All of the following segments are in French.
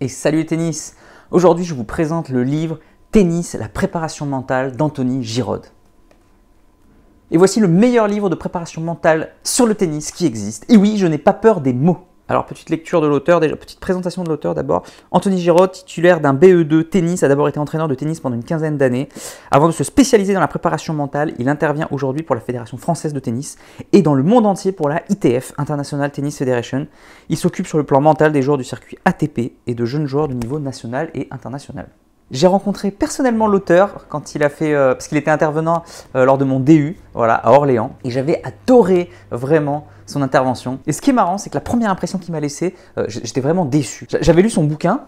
et salut tennis Aujourd'hui je vous présente le livre Tennis, la préparation mentale d'Anthony Giraud. Et voici le meilleur livre de préparation mentale sur le tennis qui existe. Et oui, je n'ai pas peur des mots. Alors, petite lecture de l'auteur, déjà, petite présentation de l'auteur d'abord. Anthony Giraud, titulaire d'un BE2 tennis, a d'abord été entraîneur de tennis pendant une quinzaine d'années. Avant de se spécialiser dans la préparation mentale, il intervient aujourd'hui pour la Fédération française de tennis et dans le monde entier pour la ITF, International Tennis Federation. Il s'occupe sur le plan mental des joueurs du circuit ATP et de jeunes joueurs du niveau national et international. J'ai rencontré personnellement l'auteur quand il a fait, euh, parce qu'il était intervenant euh, lors de mon DU, voilà, à Orléans, et j'avais adoré vraiment son intervention. Et ce qui est marrant, c'est que la première impression qu'il m'a laissée, euh, j'étais vraiment déçu. J'avais lu son bouquin,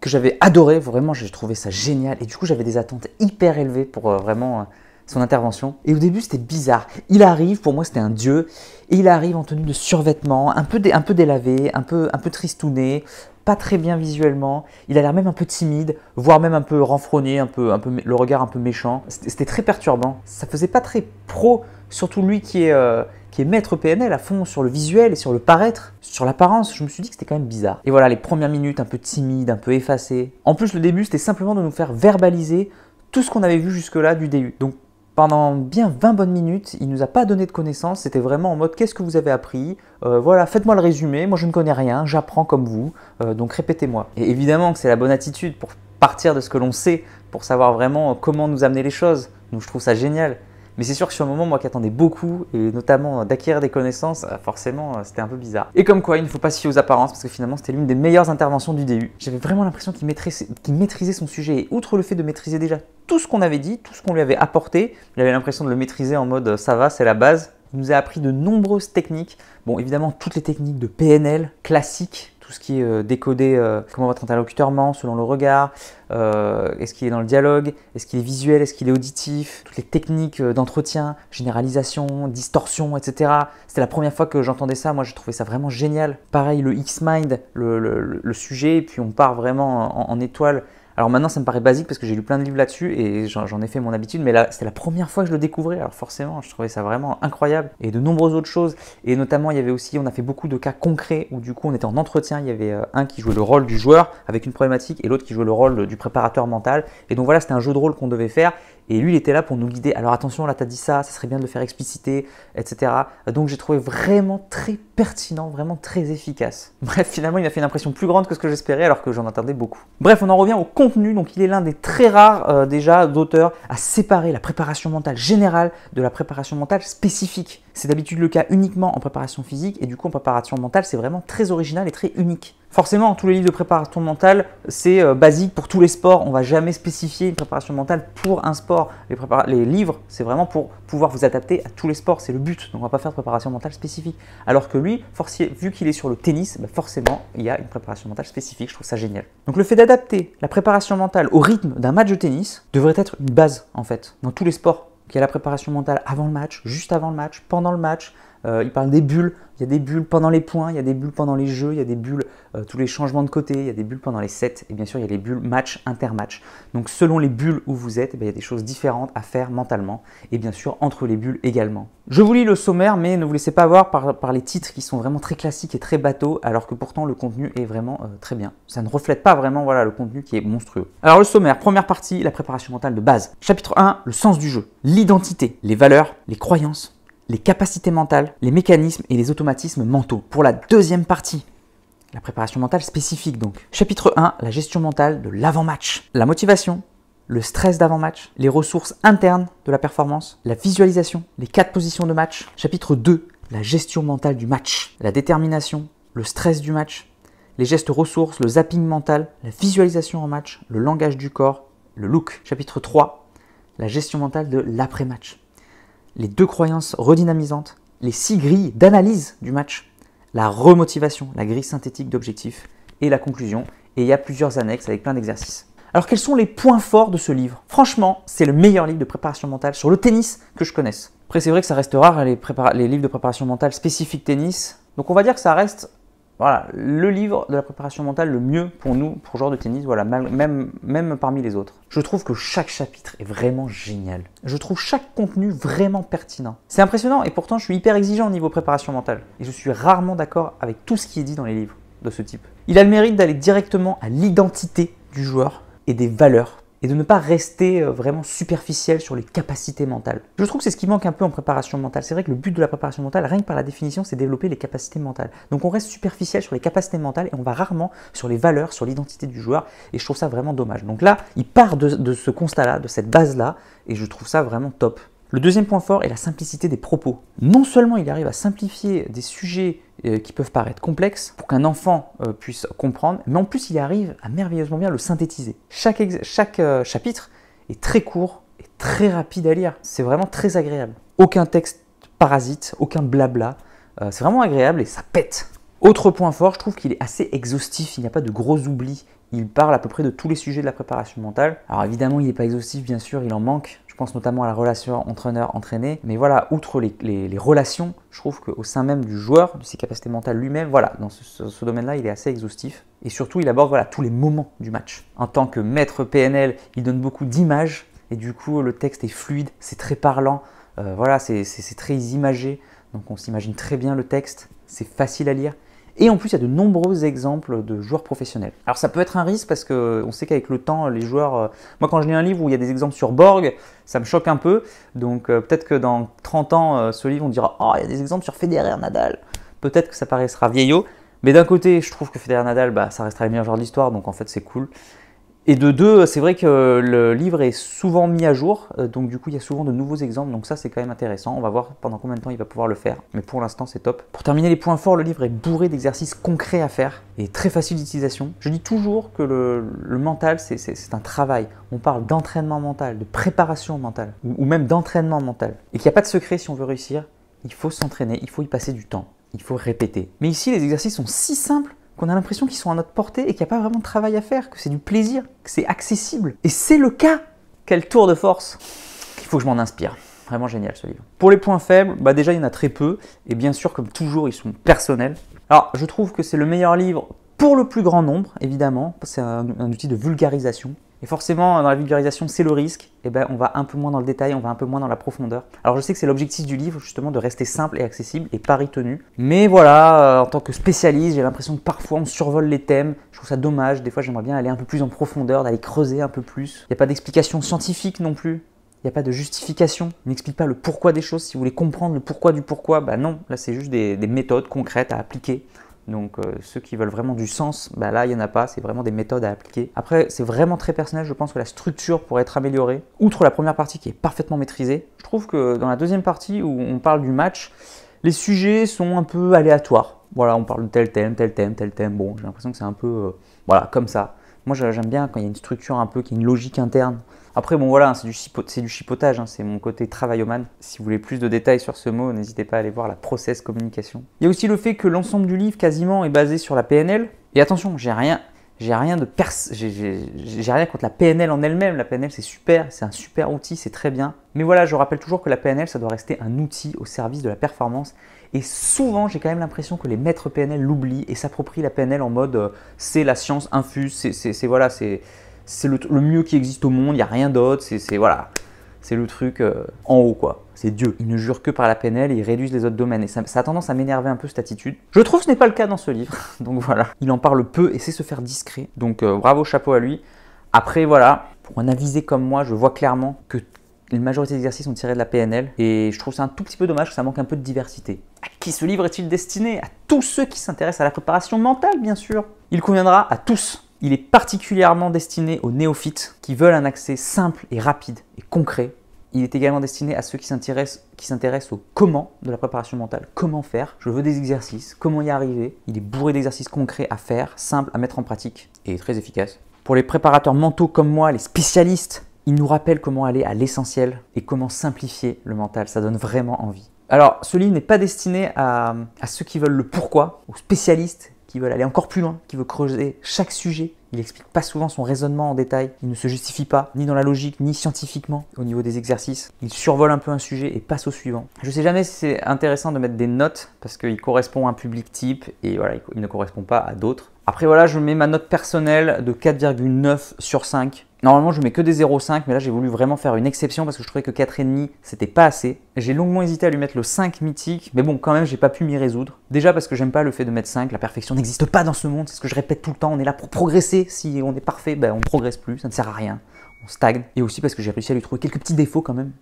que j'avais adoré, vraiment, j'ai trouvé ça génial, et du coup, j'avais des attentes hyper élevées pour vraiment son intervention. Et au début, c'était bizarre. Il arrive, pour moi, c'était un dieu. Et il arrive en tenue de survêtement, un peu, un peu délavé, un peu, un peu tristouné, pas très bien visuellement. Il a l'air même un peu timide, voire même un peu renfrogné, un peu, un peu, le regard un peu méchant. C'était très perturbant. Ça faisait pas très pro, surtout lui qui est, euh, qui est maître PNL à fond sur le visuel et sur le paraître, sur l'apparence. Je me suis dit que c'était quand même bizarre. Et voilà, les premières minutes un peu timide un peu effacé En plus, le début, c'était simplement de nous faire verbaliser tout ce qu'on avait vu jusque-là du DU. Donc pendant bien 20 bonnes minutes, il ne nous a pas donné de connaissances, c'était vraiment en mode qu'est-ce que vous avez appris euh, Voilà, faites-moi le résumé, moi je ne connais rien, j'apprends comme vous, euh, donc répétez-moi. Et évidemment que c'est la bonne attitude pour partir de ce que l'on sait, pour savoir vraiment comment nous amener les choses. Donc je trouve ça génial. Mais c'est sûr que sur un moment, moi qui attendais beaucoup, et notamment euh, d'acquérir des connaissances, euh, forcément, euh, c'était un peu bizarre. Et comme quoi, il ne faut pas se fier aux apparences, parce que finalement, c'était l'une des meilleures interventions du DU. J'avais vraiment l'impression qu'il maîtrisait, son sujet, et outre le fait de maîtriser déjà tout ce qu'on avait dit, tout ce qu'on lui avait apporté, il avait l'impression de le maîtriser en mode ça va, c'est la base. Il nous a appris de nombreuses techniques. Bon, évidemment, toutes les techniques de PNL classiques tout ce qui est euh, décodé, euh, comment votre interlocuteur ment selon le regard, euh, est-ce qu'il est dans le dialogue, est-ce qu'il est visuel, est-ce qu'il est auditif, toutes les techniques d'entretien, généralisation, distorsion, etc. C'était la première fois que j'entendais ça, moi j'ai trouvé ça vraiment génial. Pareil, le X-Mind, le, sujet, puis on part vraiment en étoile alors maintenant, ça me paraît basique parce que j'ai lu plein de livres là-dessus et j'en ai fait mon habitude, mais là, c'était la première fois que je le découvrais. Alors forcément, je trouvais ça vraiment incroyable et de nombreuses autres choses. Et notamment, il y avait aussi, on a fait beaucoup de cas concrets où du coup, on était en entretien. Il y avait euh, un qui jouait le rôle du joueur avec une problématique et l'autre qui jouait le rôle du préparateur mental. Et donc voilà, c'était un jeu de rôle qu'on devait faire. Et lui, il était là pour nous guider. Alors attention, là, t'as dit ça, ça serait bien de le faire expliciter, etc. Donc j'ai trouvé vraiment très pertinent, vraiment très efficace. Bref, finalement, il m'a fait une impression plus grande que ce que j'espérais, alors que j'en attendais beaucoup. Bref, on en revient au contenu. Donc il est l'un des très rares, euh, déjà, d'auteurs à séparer la préparation mentale générale de la préparation mentale spécifique. C'est d'habitude le cas uniquement en préparation physique, et du coup, en préparation mentale, c'est vraiment très original et très unique. Forcément, tous les livres de préparation mentale, c'est euh, basique pour tous les sports. On ne va jamais spécifier une préparation mentale pour un sport. Les, livres, c'est vraiment pour pouvoir vous adapter à tous les sports. C'est le but. Donc, on ne va pas faire de préparation mentale spécifique. Alors que lui, vu qu'il est sur le tennis, bah, forcément, il y a une préparation mentale spécifique. Je trouve ça génial. Donc, le fait d'adapter la préparation mentale au rythme d'un match de tennis devrait être une base, en fait, dans tous les sports. Il y a la préparation mentale avant le match, juste avant le match, pendant le match, euh, il parle des bulles. Il y a des bulles pendant les points, il y a des bulles pendant les jeux, il y a des bulles euh, tous les changements de côté, il y a des bulles pendant les sets. Et bien sûr, il y a les bulles match, intermatch. Donc selon les bulles où vous êtes, eh il y a des choses différentes à faire mentalement. Et bien sûr, entre les bulles également. Je vous lis le sommaire, mais ne vous laissez pas avoir par, les titres qui sont vraiment très classiques et très bateaux, alors que pourtant le contenu est vraiment euh, très bien. Ça ne reflète pas vraiment voilà, le contenu qui est monstrueux. Alors le sommaire, première partie, la préparation mentale de base. Chapitre 1, le sens du jeu, l'identité, les valeurs, les croyances, les capacités mentales, les mécanismes et les automatismes mentaux. Pour la deuxième partie, la préparation mentale spécifique donc. Chapitre 1, la gestion mentale de l'avant-match. La motivation, le stress d'avant-match, les ressources internes de la performance, la visualisation, les quatre positions de match. Chapitre 2, la gestion mentale du match, la détermination, le stress du match, les gestes ressources, le zapping mental, la visualisation en match, le langage du corps, le look. Chapitre 3, la gestion mentale de l'après-match les deux croyances redynamisantes, les six grilles d'analyse du match, la remotivation, la grille synthétique d'objectifs et la conclusion. Et il y a plusieurs annexes avec plein d'exercices. Alors quels sont les points forts de ce livre Franchement, c'est le meilleur livre de préparation mentale sur le tennis que je connaisse. Après, c'est vrai que ça reste rare hein, les, les livres de préparation mentale spécifiques tennis. Donc on va dire que ça reste voilà, le livre de la préparation mentale le mieux pour nous, pour joueurs de tennis, voilà, même, même parmi les autres. Je trouve que chaque chapitre est vraiment génial. Je trouve chaque contenu vraiment pertinent. C'est impressionnant et pourtant je suis hyper exigeant au niveau préparation mentale. Et je suis rarement d'accord avec tout ce qui est dit dans les livres de ce type. Il a le mérite d'aller directement à l'identité du joueur et des valeurs et de ne pas rester euh, vraiment superficiel sur les capacités mentales. Je trouve que c'est ce qui manque un peu en préparation mentale. C'est vrai que le but de la préparation mentale, rien que par la définition, c'est développer les capacités mentales. Donc on reste superficiel sur les capacités mentales et on va rarement sur les valeurs, sur l'identité du joueur, et je trouve ça vraiment dommage. Donc là, il part de, de ce constat-là, de cette base-là, et je trouve ça vraiment top. Le deuxième point fort est la simplicité des propos. Non seulement il arrive à simplifier des sujets euh, qui peuvent paraître complexes pour qu'un enfant euh, puisse comprendre, mais en plus il arrive à merveilleusement bien le synthétiser. Chaque, euh, chapitre est très court et très rapide à lire. C'est vraiment très agréable. Aucun texte parasite, aucun blabla. c'est vraiment agréable et ça pète. Autre point fort, je trouve qu'il est assez exhaustif, il n'y a pas de gros oublis, il parle à peu près de tous les sujets de la préparation mentale. Alors évidemment, il n'est pas exhaustif, bien sûr, il en manque. Je pense notamment à la relation entraîneur-entraîné. Mais voilà, outre les, relations, je trouve qu'au sein même du joueur, de ses capacités mentales lui-même, voilà, dans ce, domaine-là, il est assez exhaustif. Et surtout, il aborde voilà, tous les moments du match. En tant que maître PNL, il donne beaucoup d'images. Et du coup, le texte est fluide, c'est très parlant. Euh, voilà, c'est très imagé. Donc on s'imagine très bien le texte. C'est facile à lire. Et en plus, il y a de nombreux exemples de joueurs professionnels. Alors ça peut être un risque parce qu'on sait qu'avec le temps, les joueurs... Euh, moi, quand je lis un livre où il y a des exemples sur Borg, ça me choque un peu. Donc euh, peut-être que dans 30 ans, euh, ce livre, on dira « Oh, il y a des exemples sur Federer, Nadal ». Peut-être que ça paraîtra vieillot. Mais d'un côté, je trouve que Federer Nadal, bah, ça restera les meilleur joueur de l'histoire, donc en fait, c'est cool. Et de deux, c'est vrai que le livre est souvent mis à jour, euh, donc du coup il y a souvent de nouveaux exemples, donc ça c'est quand même intéressant, on va voir pendant combien de temps il va pouvoir le faire, mais pour l'instant c'est top. Pour terminer les points forts, le livre est bourré d'exercices concrets à faire et très facile d'utilisation. Je dis toujours que le, mental c'est un travail, on parle d'entraînement mental, de préparation mentale, ou, ou même d'entraînement mental, et qu'il n'y a pas de secret si on veut réussir, il faut s'entraîner, il faut y passer du temps, il faut répéter. Mais ici les exercices sont si simples qu'on a l'impression qu'ils sont à notre portée et qu'il n'y a pas vraiment de travail à faire, que c'est du plaisir, que c'est accessible. Et c'est le cas. Quel tour de force Il faut que je m'en inspire. Vraiment génial ce livre. Pour les points faibles, bah, déjà il y en a très peu. Et bien sûr, comme toujours, ils sont personnels. Alors je trouve que c'est le meilleur livre pour le plus grand nombre, évidemment. C'est un outil de vulgarisation. Et forcément, dans la vulgarisation, c'est le risque. Et eh ben, on va un peu moins dans le détail, on va un peu moins dans la profondeur. Alors, je sais que c'est l'objectif du livre, justement, de rester simple et accessible et pas retenu. Mais voilà, euh, en tant que spécialiste, j'ai l'impression que parfois on survole les thèmes. Je trouve ça dommage. Des fois, j'aimerais bien aller un peu plus en profondeur, d'aller creuser un peu plus. Il n'y a pas d'explication scientifique non plus. Il n'y a pas de justification. On n'explique pas le pourquoi des choses. Si vous voulez comprendre le pourquoi du pourquoi, bah ben non. Là, c'est juste des méthodes concrètes à appliquer. Donc euh, ceux qui veulent vraiment du sens, bah là il n'y en a pas, c'est vraiment des méthodes à appliquer. Après c'est vraiment très personnel, je pense que la structure pourrait être améliorée. Outre la première partie qui est parfaitement maîtrisée, je trouve que dans la deuxième partie où on parle du match, les sujets sont un peu aléatoires. Voilà, on parle de tel thème, tel thème, tel thème. Bon, j'ai l'impression que c'est un peu euh, voilà comme ça. Moi, j'aime bien quand il y a une structure un peu, qui a une logique interne. Après, bon, voilà, hein, c'est du, chipotage, hein, c'est mon côté travailloman. Si vous voulez plus de détails sur ce mot, n'hésitez pas à aller voir la process communication. Il y a aussi le fait que l'ensemble du livre, quasiment, est basé sur la PNL. Et attention, j'ai rien, j'ai rien de j'ai rien contre la PNL en elle-même. La PNL, c'est super, c'est un super outil, c'est très bien. Mais voilà, je rappelle toujours que la PNL, ça doit rester un outil au service de la performance et souvent, j'ai quand même l'impression que les maîtres PNL l'oublient et s'approprient la PNL en mode euh, c'est la science infuse, c'est voilà, c'est le, le, mieux qui existe au monde, il n'y a rien d'autre, c'est voilà, c'est le truc euh, en haut quoi. C'est Dieu. Ils ne jurent que par la PNL et ils réduisent les autres domaines. Et ça, a tendance à m'énerver un peu cette attitude. Je trouve que ce n'est pas le cas dans ce livre. Donc voilà. Il en parle peu et sait se faire discret. Donc euh, bravo, chapeau à lui. Après voilà, pour un avisé comme moi, je vois clairement que la majorité des exercices sont tirés de la PNL. Et je trouve ça un tout petit peu dommage que ça manque un peu de diversité ce livre est-il destiné À tous ceux qui s'intéressent à la préparation mentale, bien sûr. Il conviendra à tous. Il est particulièrement destiné aux néophytes qui veulent un accès simple et rapide et concret. Il est également destiné à ceux qui s'intéressent au comment de la préparation mentale. Comment faire Je veux des exercices. Comment y arriver Il est bourré d'exercices concrets à faire, simples à mettre en pratique et très efficaces. Pour les préparateurs mentaux comme moi, les spécialistes, il nous rappelle comment aller à l'essentiel et comment simplifier le mental. Ça donne vraiment envie. Alors, ce livre n'est pas destiné à, ceux qui veulent le pourquoi, aux spécialistes qui veulent aller encore plus loin, qui veulent creuser chaque sujet. Il n'explique pas souvent son raisonnement en détail, il ne se justifie pas, ni dans la logique, ni scientifiquement, au niveau des exercices. Il survole un peu un sujet et passe au suivant. Je ne sais jamais si c'est intéressant de mettre des notes, parce qu'il correspond à un public type, et voilà, il ne correspond pas à d'autres. Après voilà, je mets ma note personnelle de 4,9 sur 5. Normalement, je mets que des 0,5, mais là, j'ai voulu vraiment faire une exception parce que je trouvais que 4,5, c'était pas assez. J'ai longuement hésité à lui mettre le 5 mythique, mais bon, quand même, j'ai pas pu m'y résoudre. Déjà parce que j'aime pas le fait de mettre 5, la perfection n'existe pas dans ce monde, c'est ce que je répète tout le temps, on est là pour progresser. Si on est parfait, ben, on progresse plus, ça ne sert à rien, on stagne. Et aussi parce que j'ai réussi à lui trouver quelques petits défauts quand même.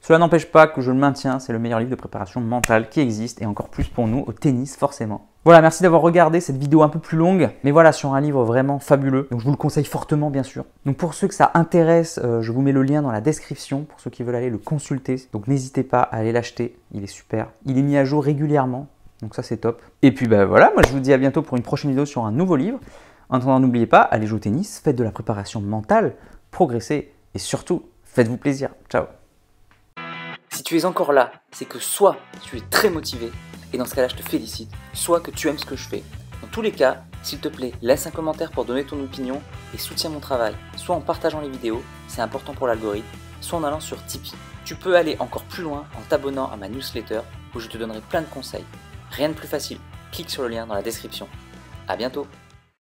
Cela n'empêche pas que je le maintiens, c'est le meilleur livre de préparation mentale qui existe, et encore plus pour nous au tennis forcément. Voilà, merci d'avoir regardé cette vidéo un peu plus longue, mais voilà, sur un livre vraiment fabuleux, donc je vous le conseille fortement bien sûr. Donc pour ceux que ça intéresse, euh, je vous mets le lien dans la description pour ceux qui veulent aller le consulter, donc n'hésitez pas à aller l'acheter, il est super. Il est mis à jour régulièrement, donc ça c'est top. Et puis ben voilà, moi je vous dis à bientôt pour une prochaine vidéo sur un nouveau livre. En attendant, n'oubliez pas, allez jouer au tennis, faites de la préparation mentale, progressez, et surtout, faites-vous plaisir. Ciao tu es encore là, c'est que soit tu es très motivé, et dans ce cas-là je te félicite, soit que tu aimes ce que je fais. Dans tous les cas, s'il te plaît, laisse un commentaire pour donner ton opinion et soutiens mon travail, soit en partageant les vidéos, c'est important pour l'algorithme, soit en allant sur Tipeee. Tu peux aller encore plus loin en t'abonnant à ma newsletter où je te donnerai plein de conseils. Rien de plus facile, clique sur le lien dans la description. A bientôt